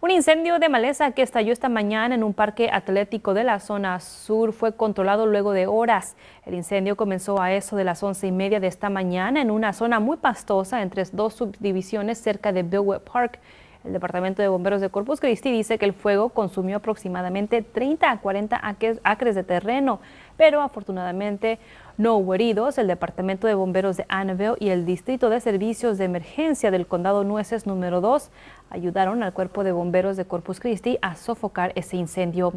Un incendio de maleza que estalló esta mañana en un parque atlético de la zona sur fue controlado luego de horas. El incendio comenzó a eso de las once y media de esta mañana en una zona muy pastosa entre dos subdivisiones cerca de Billwood Park. El Departamento de Bomberos de Corpus Christi dice que el fuego consumió aproximadamente 30 a 40 acres de terreno, pero afortunadamente no hubo heridos. El Departamento de Bomberos de Annabelle y el Distrito de Servicios de Emergencia del Condado Nueces número 2 ayudaron al Cuerpo de Bomberos de Corpus Christi a sofocar ese incendio.